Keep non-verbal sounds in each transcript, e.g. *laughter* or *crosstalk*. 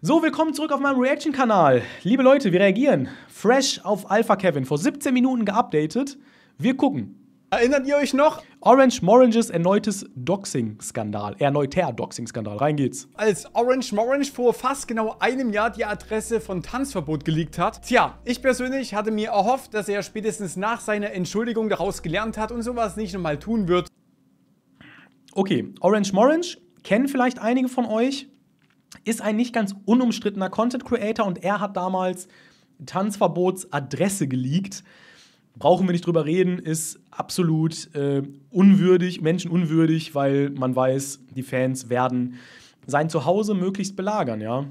So, willkommen zurück auf meinem Reaction-Kanal. Liebe Leute, wir reagieren. Fresh auf Alpha Kevin. Vor 17 Minuten geupdatet. Wir gucken. Erinnert ihr euch noch? Orange Moranges erneutes Doxing-Skandal. Erneuter Doxing-Skandal. Rein geht's. Als Orange Morange vor fast genau einem Jahr die Adresse von Tanzverbot geleakt hat. Tja, ich persönlich hatte mir erhofft, dass er spätestens nach seiner Entschuldigung daraus gelernt hat und sowas nicht nochmal tun wird. Okay, Orange Morange kennen vielleicht einige von euch ist ein nicht ganz unumstrittener Content Creator und er hat damals Tanzverbotsadresse geleakt. Brauchen wir nicht drüber reden, ist absolut äh, unwürdig, menschenunwürdig, weil man weiß, die Fans werden sein Zuhause möglichst belagern, ja.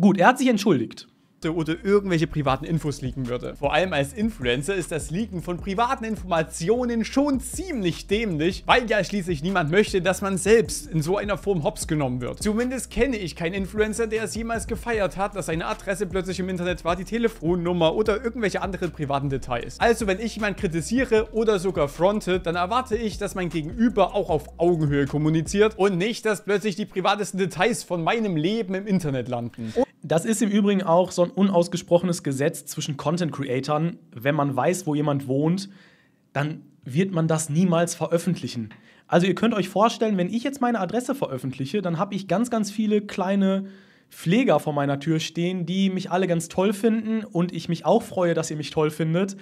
Gut, er hat sich entschuldigt. Produkte oder irgendwelche privaten Infos leaken würde. Vor allem als Influencer ist das Leaken von privaten Informationen schon ziemlich dämlich, weil ja schließlich niemand möchte, dass man selbst in so einer Form hops genommen wird. Zumindest kenne ich keinen Influencer, der es jemals gefeiert hat, dass seine Adresse plötzlich im Internet war, die Telefonnummer oder irgendwelche anderen privaten Details. Also wenn ich jemanden kritisiere oder sogar fronte, dann erwarte ich, dass mein Gegenüber auch auf Augenhöhe kommuniziert und nicht, dass plötzlich die privatesten Details von meinem Leben im Internet landen. Und das ist im Übrigen auch so ein unausgesprochenes Gesetz zwischen Content-Creatern. Wenn man weiß, wo jemand wohnt, dann wird man das niemals veröffentlichen. Also ihr könnt euch vorstellen, wenn ich jetzt meine Adresse veröffentliche, dann habe ich ganz, ganz viele kleine Pfleger vor meiner Tür stehen, die mich alle ganz toll finden und ich mich auch freue, dass ihr mich toll findet.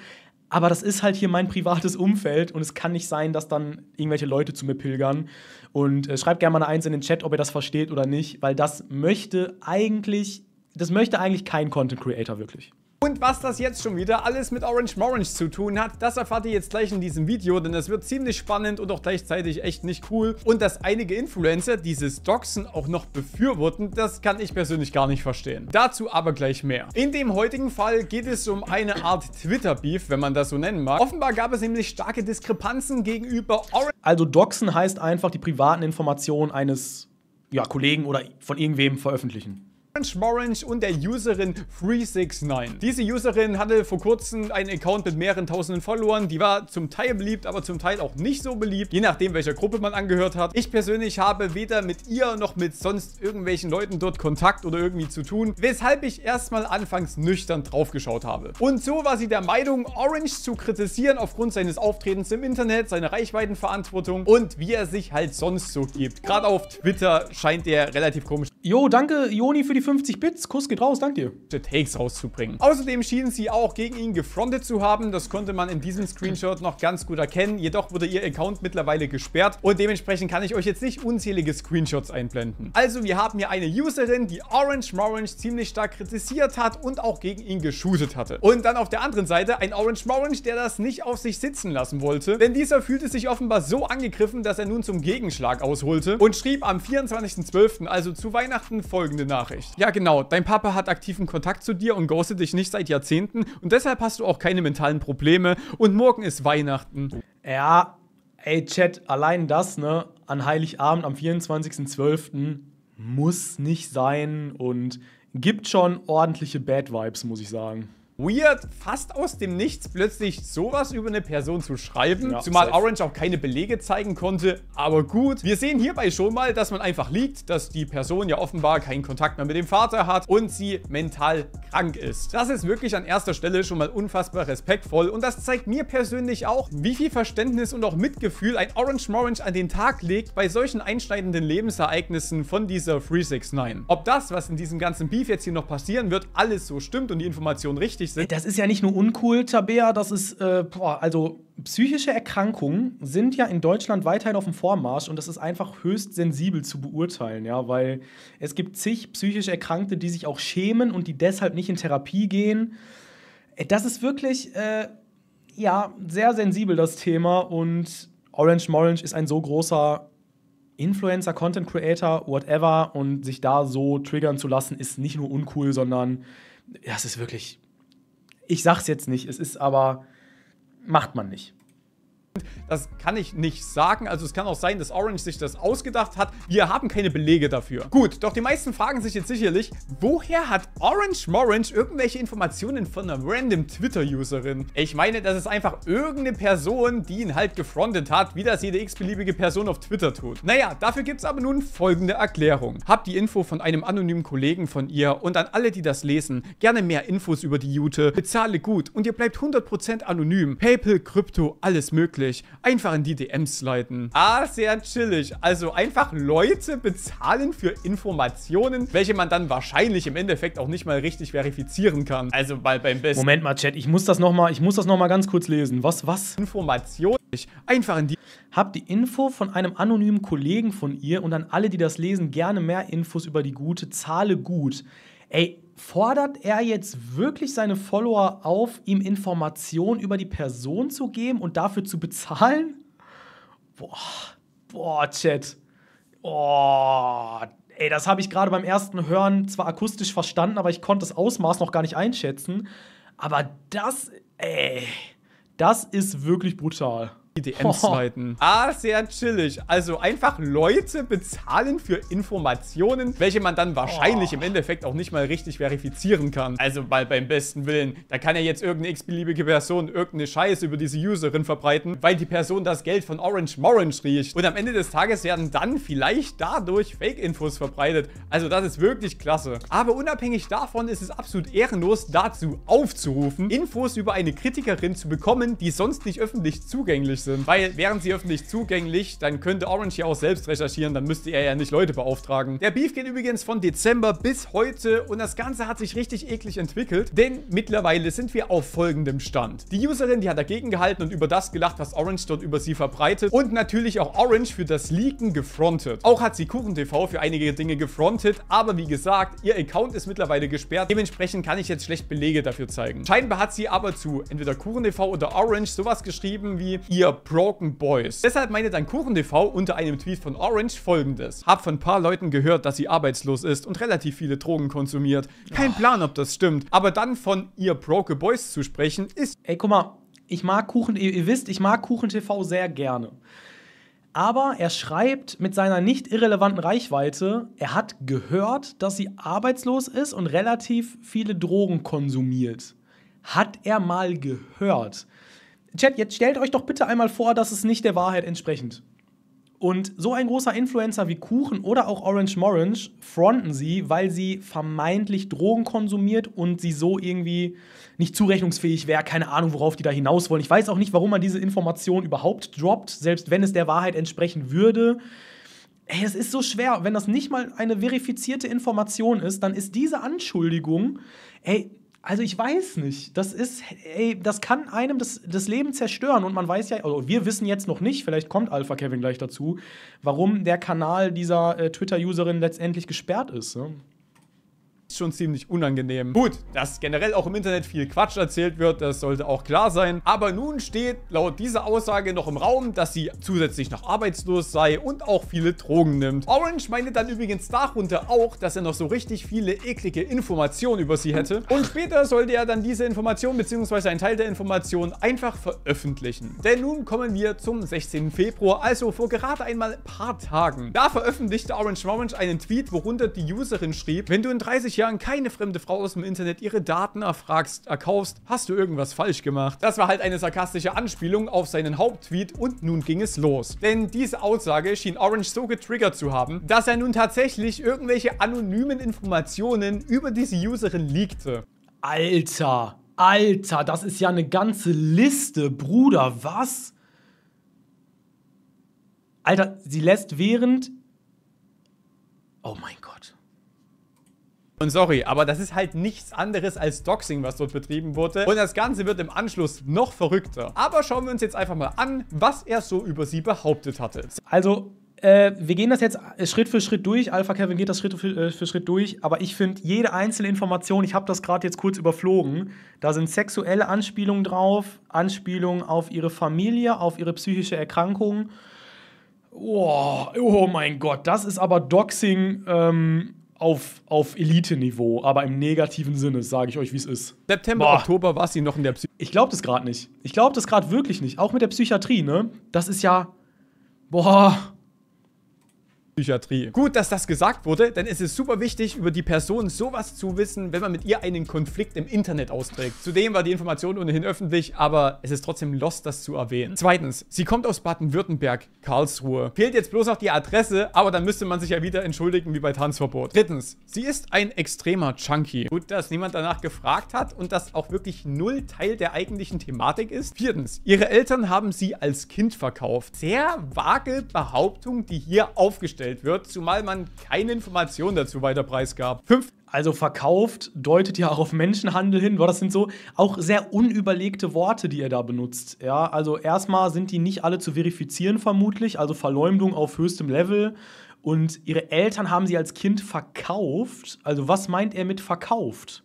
Aber das ist halt hier mein privates Umfeld und es kann nicht sein, dass dann irgendwelche Leute zu mir pilgern. Und äh, schreibt gerne mal eine Eins in den Chat, ob ihr das versteht oder nicht, weil das möchte eigentlich das möchte eigentlich kein Content Creator wirklich. Und was das jetzt schon wieder alles mit Orange Morange zu tun hat, das erfahrt ihr jetzt gleich in diesem Video, denn das wird ziemlich spannend und auch gleichzeitig echt nicht cool. Und dass einige Influencer dieses Doxen auch noch befürworten, das kann ich persönlich gar nicht verstehen. Dazu aber gleich mehr. In dem heutigen Fall geht es um eine Art Twitter-Beef, wenn man das so nennen mag. Offenbar gab es nämlich starke Diskrepanzen gegenüber Orange. Also Doxen heißt einfach die privaten Informationen eines ja, Kollegen oder von irgendwem veröffentlichen. Orange Morange und der Userin 369. Diese Userin hatte vor kurzem einen Account mit mehreren tausenden Followern. Die war zum Teil beliebt, aber zum Teil auch nicht so beliebt, je nachdem welcher Gruppe man angehört hat. Ich persönlich habe weder mit ihr noch mit sonst irgendwelchen Leuten dort Kontakt oder irgendwie zu tun, weshalb ich erstmal anfangs nüchtern draufgeschaut habe. Und so war sie der Meinung, Orange zu kritisieren aufgrund seines Auftretens im Internet, seiner Reichweitenverantwortung und wie er sich halt sonst so gibt. Gerade auf Twitter scheint er relativ komisch. Jo, danke Joni für die die 50 Bits. Kuss geht raus, danke. Takes rauszubringen. Außerdem schienen sie auch gegen ihn gefrontet zu haben. Das konnte man in diesem Screenshot noch ganz gut erkennen. Jedoch wurde ihr Account mittlerweile gesperrt und dementsprechend kann ich euch jetzt nicht unzählige Screenshots einblenden. Also wir haben hier eine Userin, die Orange Morange ziemlich stark kritisiert hat und auch gegen ihn geshootet hatte. Und dann auf der anderen Seite ein Orange Morange, der das nicht auf sich sitzen lassen wollte, denn dieser fühlte sich offenbar so angegriffen, dass er nun zum Gegenschlag ausholte und schrieb am 24.12., also zu Weihnachten, folgende Nachricht. Ja, genau. Dein Papa hat aktiven Kontakt zu dir und ghostet dich nicht seit Jahrzehnten und deshalb hast du auch keine mentalen Probleme und morgen ist Weihnachten. Ja, ey, Chat, allein das, ne? An Heiligabend am 24.12. muss nicht sein und gibt schon ordentliche Bad Vibes, muss ich sagen weird, fast aus dem Nichts plötzlich sowas über eine Person zu schreiben. Ja, zumal safe. Orange auch keine Belege zeigen konnte. Aber gut, wir sehen hierbei schon mal, dass man einfach liegt, dass die Person ja offenbar keinen Kontakt mehr mit dem Vater hat und sie mental krank ist. Das ist wirklich an erster Stelle schon mal unfassbar respektvoll und das zeigt mir persönlich auch, wie viel Verständnis und auch Mitgefühl ein Orange Morange an den Tag legt bei solchen einschneidenden Lebensereignissen von dieser 369. Ob das, was in diesem ganzen Beef jetzt hier noch passieren wird, alles so stimmt und die Information richtig sind. Das ist ja nicht nur uncool, Tabea, das ist, äh, boah, also psychische Erkrankungen sind ja in Deutschland weiterhin auf dem Vormarsch und das ist einfach höchst sensibel zu beurteilen, ja, weil es gibt zig psychisch Erkrankte, die sich auch schämen und die deshalb nicht in Therapie gehen. Äh, das ist wirklich, äh, ja, sehr sensibel das Thema und Orange Morange ist ein so großer Influencer, Content Creator, whatever und sich da so triggern zu lassen, ist nicht nur uncool, sondern das ist wirklich ich sag's jetzt nicht, es ist aber, macht man nicht. Das kann ich nicht sagen. Also es kann auch sein, dass Orange sich das ausgedacht hat. Wir haben keine Belege dafür. Gut, doch die meisten fragen sich jetzt sicherlich, woher hat Orange Morange irgendwelche Informationen von einer random Twitter-Userin? Ich meine, das ist einfach irgendeine Person, die ihn halt gefrontet hat, wie das jede x-beliebige Person auf Twitter tut. Naja, dafür gibt es aber nun folgende Erklärung. Hab die Info von einem anonymen Kollegen von ihr und an alle, die das lesen, gerne mehr Infos über die Jute, bezahle gut und ihr bleibt 100% anonym. PayPal, Krypto, alles mögliche möglich. Einfach in die DMs leiten. Ah, sehr chillig. Also einfach Leute bezahlen für Informationen, welche man dann wahrscheinlich im Endeffekt auch nicht mal richtig verifizieren kann. Also bei, beim Besten. Moment mal, Chat, ich muss das nochmal, ich muss das noch mal ganz kurz lesen. Was, was? Informationen. Einfach in die. Hab die Info von einem anonymen Kollegen von ihr und an alle, die das lesen, gerne mehr Infos über die gute. Zahle gut. Ey, fordert er jetzt wirklich seine Follower auf, ihm Informationen über die Person zu geben und dafür zu bezahlen? Boah, boah, Chat. Boah, ey, das habe ich gerade beim ersten Hören zwar akustisch verstanden, aber ich konnte das Ausmaß noch gar nicht einschätzen. Aber das, ey, das ist wirklich brutal. DM-Seiten. Oh, *laughs* ah, sehr chillig. Also einfach Leute bezahlen für Informationen, welche man dann wahrscheinlich oh. im Endeffekt auch nicht mal richtig verifizieren kann. Also mal beim besten Willen. Da kann ja jetzt irgendeine x-beliebige Person irgendeine Scheiße über diese Userin verbreiten, weil die Person das Geld von Orange Morange riecht. Und am Ende des Tages werden dann vielleicht dadurch Fake-Infos verbreitet. Also das ist wirklich klasse. Aber unabhängig davon ist es absolut ehrenlos, dazu aufzurufen, Infos über eine Kritikerin zu bekommen, die sonst nicht öffentlich zugänglich öffentlich sind. Weil wären sie öffentlich zugänglich, dann könnte Orange ja auch selbst recherchieren, dann müsste er ja nicht Leute beauftragen. Der Beef geht übrigens von Dezember bis heute und das Ganze hat sich richtig eklig entwickelt, denn mittlerweile sind wir auf folgendem Stand. Die Userin, die hat dagegen gehalten und über das gelacht, was Orange dort über sie verbreitet und natürlich auch Orange für das Leaken gefrontet. Auch hat sie KuchenTV für einige Dinge gefrontet, aber wie gesagt, ihr Account ist mittlerweile gesperrt, dementsprechend kann ich jetzt schlecht Belege dafür zeigen. Scheinbar hat sie aber zu entweder KuchenTV oder Orange sowas geschrieben wie, ihr ihr Broken Boys. Deshalb meinte dann KuchenTV unter einem Tweet von Orange folgendes. Hab von ein paar Leuten gehört, dass sie arbeitslos ist und relativ viele Drogen konsumiert. Kein oh. Plan, ob das stimmt. Aber dann von ihr Broken Boys zu sprechen, ist... Ey, guck mal, ich mag Kuchen... Ihr, ihr wisst, ich mag KuchenTV sehr gerne. Aber er schreibt mit seiner nicht irrelevanten Reichweite, er hat gehört, dass sie arbeitslos ist und relativ viele Drogen konsumiert. Hat er mal gehört. Chat, jetzt stellt euch doch bitte einmal vor, dass es nicht der Wahrheit entsprechend. Und so ein großer Influencer wie Kuchen oder auch Orange Morange fronten sie, weil sie vermeintlich Drogen konsumiert und sie so irgendwie nicht zurechnungsfähig wäre. Keine Ahnung, worauf die da hinaus wollen. Ich weiß auch nicht, warum man diese Information überhaupt droppt, selbst wenn es der Wahrheit entsprechen würde. Ey, es ist so schwer. Wenn das nicht mal eine verifizierte Information ist, dann ist diese Anschuldigung, ey, also ich weiß nicht. Das ist, ey, das kann einem das, das Leben zerstören. Und man weiß ja, also wir wissen jetzt noch nicht, vielleicht kommt Alpha Kevin gleich dazu, warum der Kanal dieser äh, Twitter-Userin letztendlich gesperrt ist. Ne? schon ziemlich unangenehm. Gut, dass generell auch im Internet viel Quatsch erzählt wird, das sollte auch klar sein. Aber nun steht laut dieser Aussage noch im Raum, dass sie zusätzlich noch arbeitslos sei und auch viele Drogen nimmt. Orange meinte dann übrigens darunter auch, dass er noch so richtig viele eklige Informationen über sie hätte. Und später sollte er dann diese Informationen bzw. einen Teil der Informationen einfach veröffentlichen. Denn nun kommen wir zum 16. Februar, also vor gerade einmal ein paar Tagen. Da veröffentlichte Orange Orange einen Tweet, worunter die Userin schrieb, wenn du in 30 Jahren keine fremde Frau aus dem Internet ihre Daten erfragst, erkaufst, hast du irgendwas falsch gemacht. Das war halt eine sarkastische Anspielung auf seinen Haupttweet und nun ging es los. Denn diese Aussage schien Orange so getriggert zu haben, dass er nun tatsächlich irgendwelche anonymen Informationen über diese Userin leakte. Alter, Alter, das ist ja eine ganze Liste, Bruder, was? Alter, sie lässt während... Oh mein Gott. Und sorry, aber das ist halt nichts anderes als Doxing, was dort betrieben wurde. Und das Ganze wird im Anschluss noch verrückter. Aber schauen wir uns jetzt einfach mal an, was er so über sie behauptet hatte. Also, äh, wir gehen das jetzt Schritt für Schritt durch. Alpha Kevin geht das Schritt für, äh, für Schritt durch. Aber ich finde jede einzelne Information, ich habe das gerade jetzt kurz überflogen, da sind sexuelle Anspielungen drauf, Anspielungen auf ihre Familie, auf ihre psychische Erkrankung. Oh, oh mein Gott, das ist aber Doxing. Ähm auf, auf Elite-Niveau, aber im negativen Sinne, sage ich euch, wie es ist. September, Boah. Oktober war sie noch in der Psychiatrie. Ich glaube das gerade nicht. Ich glaube das gerade wirklich nicht. Auch mit der Psychiatrie, ne? Das ist ja. Boah. Psychiatrie. Gut, dass das gesagt wurde, denn es ist super wichtig, über die Person sowas zu wissen, wenn man mit ihr einen Konflikt im Internet austrägt. Zudem war die Information ohnehin öffentlich, aber es ist trotzdem lost, das zu erwähnen. Zweitens, sie kommt aus Baden-Württemberg, Karlsruhe. Fehlt jetzt bloß noch die Adresse, aber dann müsste man sich ja wieder entschuldigen wie bei Tanzverbot. Drittens, sie ist ein extremer Junkie. Gut, dass niemand danach gefragt hat und das auch wirklich null Teil der eigentlichen Thematik ist. Viertens, ihre Eltern haben sie als Kind verkauft. Sehr vage Behauptung, die hier aufgestellt dargestellt wird, zumal man keine Informationen dazu weiter preisgab. Fünf also verkauft deutet ja auch auf Menschenhandel hin. das sind so auch sehr unüberlegte Worte, die er da benutzt. Ja, also erstmal sind die nicht alle zu verifizieren vermutlich, also Verleumdung auf höchstem Level. Und ihre Eltern haben sie als Kind verkauft. Also was meint er mit verkauft?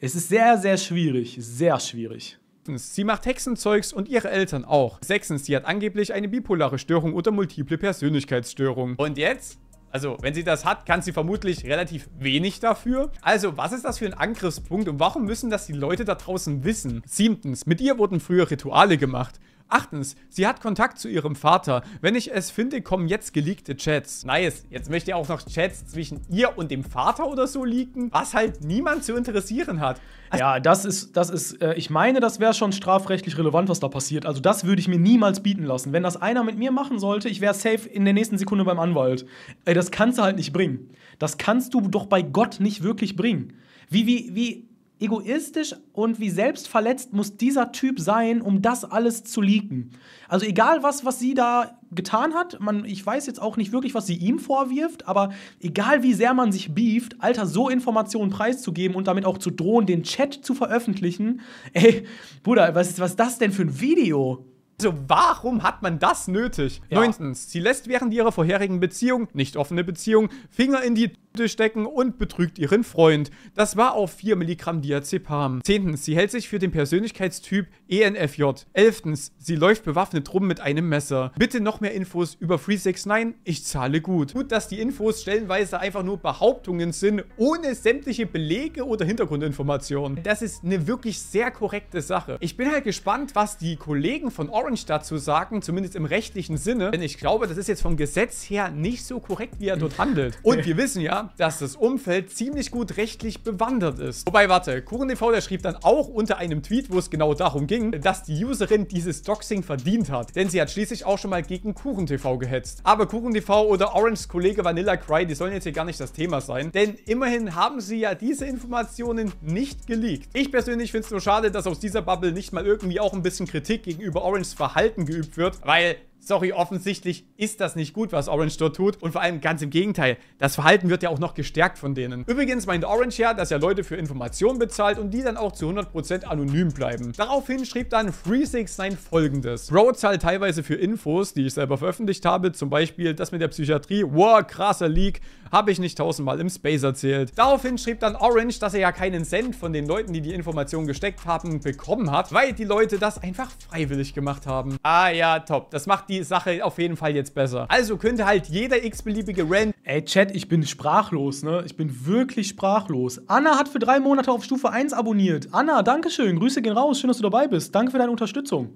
Es ist sehr, sehr schwierig, sehr schwierig. Fünftens, sie macht Hexenzeugs und ihre Eltern auch. Sechstens, sie hat angeblich eine bipolare Störung oder multiple Persönlichkeitsstörung. Und jetzt? Also, wenn sie das hat, kann sie vermutlich relativ wenig dafür. Also, was ist das für ein Angriffspunkt und warum müssen das die Leute da draußen wissen? Siebtens, mit ihr wurden früher Rituale gemacht. Achtens, sie hat Kontakt zu ihrem Vater. Wenn ich es finde, kommen jetzt geleakte Chats. Nice. Jetzt möchte ihr auch noch Chats zwischen ihr und dem Vater oder so leaken, was halt niemand zu interessieren hat. Also ja, das ist, das ist, äh, ich meine, das wäre schon strafrechtlich relevant, was da passiert. Also das würde ich mir niemals bieten lassen. Wenn das einer mit mir machen sollte, ich wäre safe in der nächsten Sekunde beim Anwalt. Ey, das kannst du halt nicht bringen. Das kannst du doch bei Gott nicht wirklich bringen. Wie, wie, wie, egoistisch und wie selbstverletzt muss dieser Typ sein, um das alles zu leaken. Also egal was, was sie da getan hat, man, ich weiß jetzt auch nicht wirklich, was sie ihm vorwirft, aber egal wie sehr man sich beeft, Alter, so Informationen preiszugeben und damit auch zu drohen, den Chat zu veröffentlichen, *laughs* ey, Bruder, was ist was ist das denn für ein Video? Also warum hat man das nötig? Ja. Neuntens, sie lässt während ihrer vorherigen Beziehung, nicht offene Beziehung, Finger in die stecken und betrügt ihren Freund. Das war auf 4 Milligramm Diazepam. 10. Sie hält sich für den Persönlichkeitstyp e ENFJ. 11. Sie läuft bewaffnet rum mit einem Messer. Bitte noch mehr Infos über 369, ich zahle gut. Gut, dass die Infos stellenweise einfach nur Behauptungen sind, ohne sämtliche Belege oder Hintergrundinformationen. Das ist eine wirklich sehr korrekte Sache. Ich bin halt gespannt, was die Kollegen von Orange dazu sagen, zumindest im rechtlichen Sinne, denn ich glaube, das ist jetzt vom Gesetz her nicht so korrekt, wie er dort handelt. Und wir wissen ja, dass das Umfeld ziemlich gut rechtlich bewandert ist. Wobei, warte, KurenTV, der schrieb dann auch unter einem Tweet, wo es genau darum ging, dass die Userin dieses Doxing verdient hat. Denn sie hat schließlich auch schon mal gegen KurenTV gehetzt. Aber KurenTV oder Orange Kollege Vanilla Cry, die sollen jetzt hier gar nicht das Thema sein. Denn immerhin haben sie ja diese Informationen nicht geleakt. Ich persönlich finde es nur schade, dass aus dieser Bubble nicht mal irgendwie auch ein bisschen Kritik gegenüber Oranges Verhalten geübt wird. Weil sorry, offensichtlich ist das nicht gut, was Orange dort tut. Und vor allem ganz im Gegenteil, das Verhalten wird ja auch noch gestärkt von denen. Übrigens meint Orange ja, dass er Leute für Informationen bezahlt und die dann auch zu 100% anonym bleiben. Daraufhin schrieb dann freesix sein folgendes. Bro zahlt teilweise für Infos, die ich selber veröffentlicht habe, zum Beispiel das mit der Psychiatrie, wow, krasser Leak, habe ich nicht tausendmal im Space erzählt. Daraufhin schrieb dann Orange, dass er ja keinen Cent von den Leuten, die die Informationen gesteckt haben, bekommen hat, weil die Leute das einfach freiwillig gemacht haben. Ah ja, top. Das macht die Sache auf jeden Fall jetzt besser. Also könnte halt jeder x-beliebige Rand... Ey, Chat, ich bin sprachlos, ne? Ich bin wirklich sprachlos. Anna hat für drei Monate auf Stufe 1 abonniert. Anna, danke schön. Grüße gehen raus. Schön, dass du dabei bist. Danke für deine Unterstützung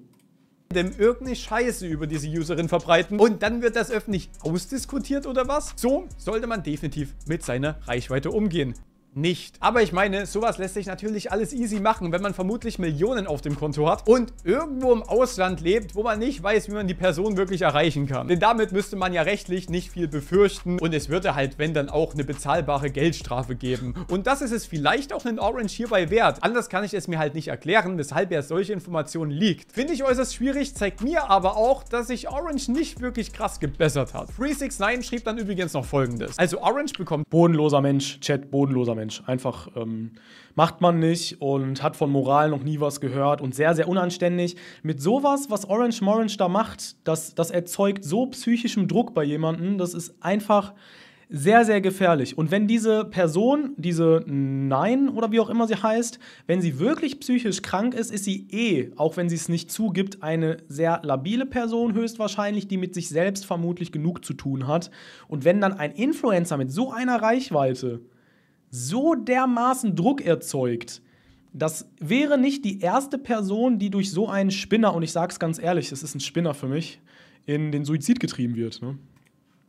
dem irgendeine Scheiße über diese Userin verbreiten und dann wird das öffentlich ausdiskutiert oder was? So sollte man definitiv mit seiner Reichweite umgehen nicht. Aber ich meine, sowas lässt sich natürlich alles easy machen, wenn man vermutlich Millionen auf dem Konto hat und irgendwo im Ausland lebt, wo man nicht weiß, wie man die Person wirklich erreichen kann. Denn damit müsste man ja rechtlich nicht viel befürchten und es würde halt, wenn dann auch eine bezahlbare Geldstrafe geben. Und das ist es vielleicht auch in Orange hierbei wert. Anders kann ich es mir halt nicht erklären, weshalb er solche Informationen liegt. Finde ich äußerst schwierig, zeigt mir aber auch, dass sich Orange nicht wirklich krass gebessert hat. 369 schrieb dann übrigens noch folgendes. Also Orange bekommt... Bodenloser Mensch, Chat, bodenloser Mensch. Mensch. Einfach ähm, macht man nicht und hat von Moral noch nie was gehört und sehr, sehr unanständig. Mit sowas, was Orange Morange da macht, das, das erzeugt so psychischem Druck bei jemandem, das ist einfach sehr, sehr gefährlich. Und wenn diese Person, diese Nein oder wie auch immer sie heißt, wenn sie wirklich psychisch krank ist, ist sie eh, auch wenn sie es nicht zugibt, eine sehr labile Person höchstwahrscheinlich, die mit sich selbst vermutlich genug zu tun hat. Und wenn dann ein Influencer mit so einer Reichweite so dermaßen Druck erzeugt. Das wäre nicht die erste Person, die durch so einen Spinner, und ich sage es ganz ehrlich, es ist ein Spinner für mich, in den Suizid getrieben wird. Ne?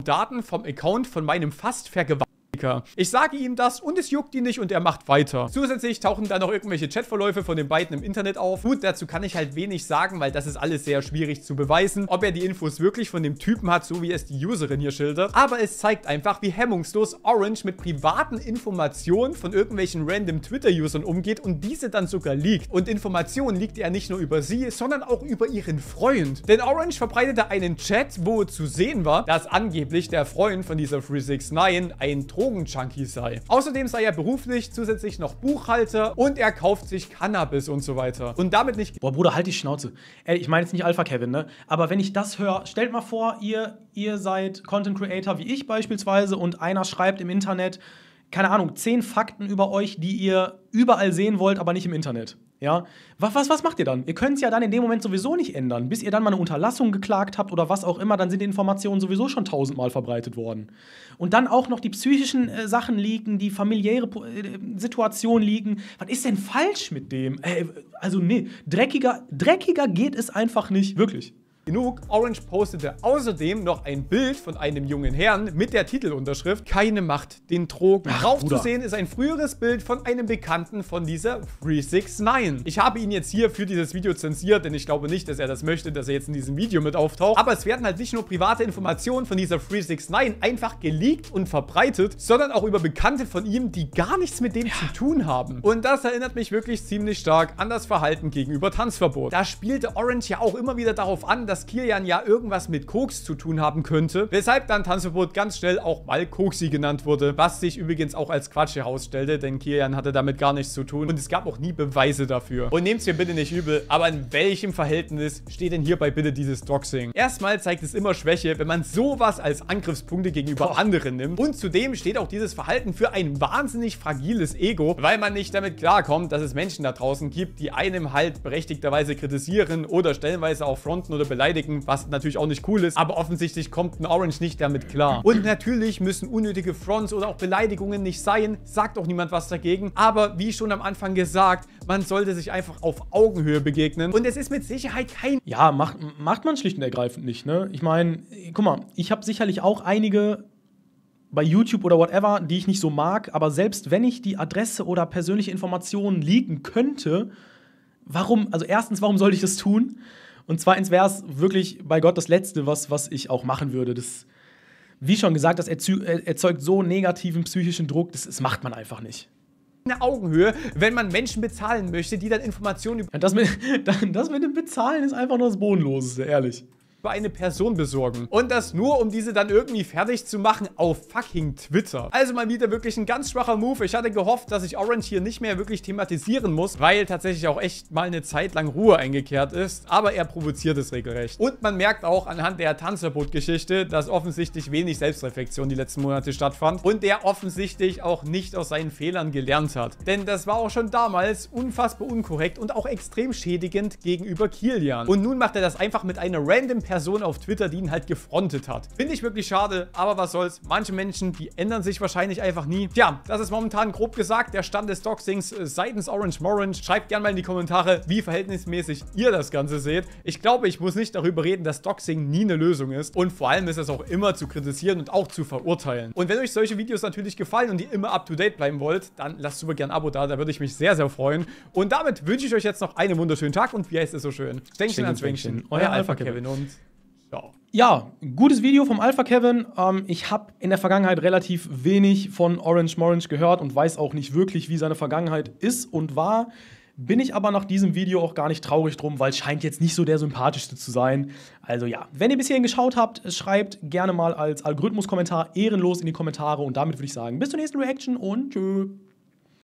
Daten vom Account von meinem fast vergewaltigten Politiker. Ich sage ihm das und es juckt ihn nicht und er macht weiter. Zusätzlich tauchen dann noch irgendwelche Chatverläufe von den beiden im Internet auf. Gut, dazu kann ich halt wenig sagen, weil das ist alles sehr schwierig zu beweisen, ob er die Infos wirklich von dem Typen hat, so wie es die Userin hier schildert. Aber es zeigt einfach, wie hemmungslos Orange mit privaten Informationen von irgendwelchen random Twitter-Usern umgeht und diese dann sogar liegt. Und Informationen liegt er nicht nur über sie, sondern auch über ihren Freund. Denn Orange verbreitete einen Chat, wo zu sehen war, dass angeblich der Freund von dieser 369 ein Drogen Drogenjunkie sei. Außerdem sei er beruflich zusätzlich noch Buchhalter und er kauft sich Cannabis und so weiter. Und damit nicht... Boah, Bruder, halt die Schnauze. Ey, ich meine jetzt nicht Alpha Kevin, ne? Aber wenn ich das höre, stellt mal vor, ihr, ihr seid Content Creator wie ich beispielsweise und einer schreibt im Internet, keine Ahnung, zehn Fakten über euch, die ihr überall sehen wollt, aber nicht im Internet. Ja, was, was, was macht ihr dann? Ihr könnt es ja dann in dem Moment sowieso nicht ändern. Bis ihr dann mal eine Unterlassung geklagt habt oder was auch immer, dann sind die Informationen sowieso schon tausendmal verbreitet worden. Und dann auch noch die psychischen äh, Sachen liegen, die familiäre äh, Situationen liegen. Was ist denn falsch mit dem? Äh, also, nee, dreckiger, dreckiger geht es einfach nicht, wirklich. Genug, Orange postete außerdem noch ein Bild von einem jungen Herrn mit der Titelunterschrift Keine Macht den Drogen. Ach, Drauf zu sehen ist ein früheres Bild von einem Bekannten von dieser 369. Ich habe ihn jetzt hier für dieses Video zensiert, denn ich glaube nicht, dass er das möchte, dass er jetzt in diesem Video mit auftaucht. Aber es werden halt nicht nur private Informationen von dieser 369 einfach geleakt und verbreitet, sondern auch über Bekannte von ihm, die gar nichts mit dem ja. zu tun haben. Und das erinnert mich wirklich ziemlich stark an das Verhalten gegenüber Tanzverbot. Da spielte Orange ja auch immer wieder darauf an, dass dass Kilian ja irgendwas mit Koks zu tun haben könnte, weshalb dann Tanzverbot ganz schnell auch mal Koksi genannt wurde, was sich übrigens auch als Quatsch herausstellte, denn Kilian hatte damit gar nichts zu tun und es gab auch nie Beweise dafür. Und nehmt's mir bitte nicht übel, aber in welchem Verhältnis steht denn hierbei bitte dieses Doxing? Erstmal zeigt es immer Schwäche, wenn man sowas als Angriffspunkte gegenüber Boah. anderen nimmt und zudem steht auch dieses Verhalten für ein wahnsinnig fragiles Ego, weil man nicht damit klarkommt, dass es Menschen da draußen gibt, die einem halt berechtigterweise kritisieren oder stellenweise auch fronten oder beleidigen beleidigen, was natürlich auch nicht cool ist. Aber offensichtlich kommt ein Orange nicht damit klar. Und natürlich müssen unnötige Fronts oder auch Beleidigungen nicht sein. Sagt auch niemand was dagegen. Aber wie schon am Anfang gesagt, man sollte sich einfach auf Augenhöhe begegnen. Und es ist mit Sicherheit kein... Ja, macht, macht man schlicht und ergreifend nicht, ne? Ich meine, guck mal, ich habe sicherlich auch einige bei YouTube oder whatever, die ich nicht so mag, aber selbst wenn ich die Adresse oder persönliche Informationen liegen könnte, warum, also erstens, warum sollte ich das tun? Und zweitens wäre es wirklich bei Gott das Letzte, was, was ich auch machen würde. Das, wie schon gesagt, das äh, erzeugt so negativen psychischen Druck, das, das macht man einfach nicht eine Augenhöhe, wenn man Menschen bezahlen möchte, die dann Informationen über... Das mit, *laughs* das mit dem Bezahlen ist einfach nur das Bodenloseste, ehrlich über eine Person besorgen. Und das nur, um diese dann irgendwie fertig zu machen auf fucking Twitter. Also mal wieder wirklich ein ganz schwacher Move. Ich hatte gehofft, dass ich Orange hier nicht mehr wirklich thematisieren muss, weil tatsächlich auch echt mal eine Zeit lang Ruhe eingekehrt ist. Aber er provoziert es regelrecht. Und man merkt auch anhand der Tanzverbot-Geschichte, dass offensichtlich wenig Selbstreflexion die letzten Monate stattfand. Und der offensichtlich auch nicht aus seinen Fehlern gelernt hat. Denn das war auch schon damals unfassbar unkorrekt und auch extrem schädigend gegenüber Kilian. Und nun macht er das einfach mit einer random Person Person auf Twitter, die ihn halt gefrontet hat. Finde ich wirklich schade, aber was soll's. Manche Menschen, die ändern sich wahrscheinlich einfach nie. Tja, das ist momentan grob gesagt der Stand des Doxings äh, seitens Orange Morange. Schreibt gerne mal in die Kommentare, wie verhältnismäßig ihr das Ganze seht. Ich glaube, ich muss nicht darüber reden, dass Doxing nie eine Lösung ist. Und vor allem ist es auch immer zu kritisieren und auch zu verurteilen. Und wenn euch solche Videos natürlich gefallen und ihr immer up-to-date bleiben wollt, dann lasst super gerne ein Abo da, da würde ich mich sehr, sehr freuen. Und damit wünsche ich euch jetzt noch einen wunderschönen Tag und wie heißt es so schön? Stänkchen an Schwängchen. Euer Alpha Kevin und ja, gutes Video vom Alpha Kevin. Ähm, ich habe in der Vergangenheit relativ wenig von Orange Morange gehört und weiß auch nicht wirklich, wie seine Vergangenheit ist und war. Bin ich aber nach diesem Video auch gar nicht traurig drum, weil scheint jetzt nicht so der sympathischste zu sein. Also ja, wenn ihr bis hierhin geschaut habt, schreibt gerne mal als Algorithmus-Kommentar ehrenlos in die Kommentare und damit würde ich sagen, bis zur nächsten Reaction und tschüss.